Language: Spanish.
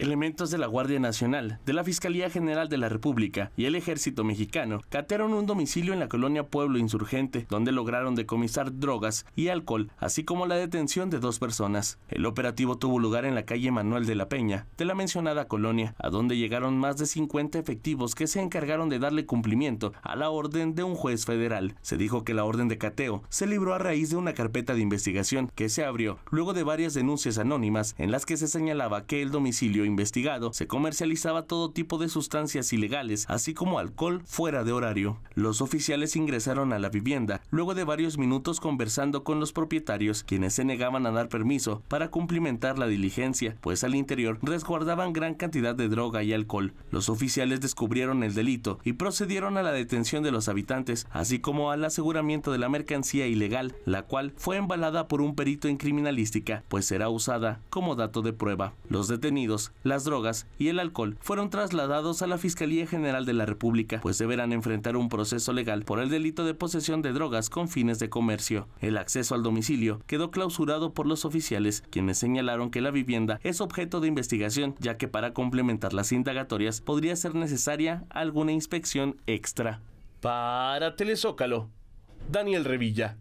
Elementos de la Guardia Nacional, de la Fiscalía General de la República y el Ejército Mexicano catearon un domicilio en la colonia Pueblo Insurgente, donde lograron decomisar drogas y alcohol, así como la detención de dos personas. El operativo tuvo lugar en la calle Manuel de la Peña, de la mencionada colonia, a donde llegaron más de 50 efectivos que se encargaron de darle cumplimiento a la orden de un juez federal. Se dijo que la orden de cateo se libró a raíz de una carpeta de investigación que se abrió luego de varias denuncias anónimas en las que se señalaba que el domicilio investigado, se comercializaba todo tipo de sustancias ilegales, así como alcohol fuera de horario. Los oficiales ingresaron a la vivienda luego de varios minutos conversando con los propietarios, quienes se negaban a dar permiso para cumplimentar la diligencia, pues al interior resguardaban gran cantidad de droga y alcohol. Los oficiales descubrieron el delito y procedieron a la detención de los habitantes, así como al aseguramiento de la mercancía ilegal, la cual fue embalada por un perito en criminalística, pues será usada como dato de prueba. Los detenidos las drogas y el alcohol fueron trasladados a la Fiscalía General de la República, pues deberán enfrentar un proceso legal por el delito de posesión de drogas con fines de comercio. El acceso al domicilio quedó clausurado por los oficiales, quienes señalaron que la vivienda es objeto de investigación, ya que para complementar las indagatorias podría ser necesaria alguna inspección extra. Para Telezócalo, Daniel Revilla.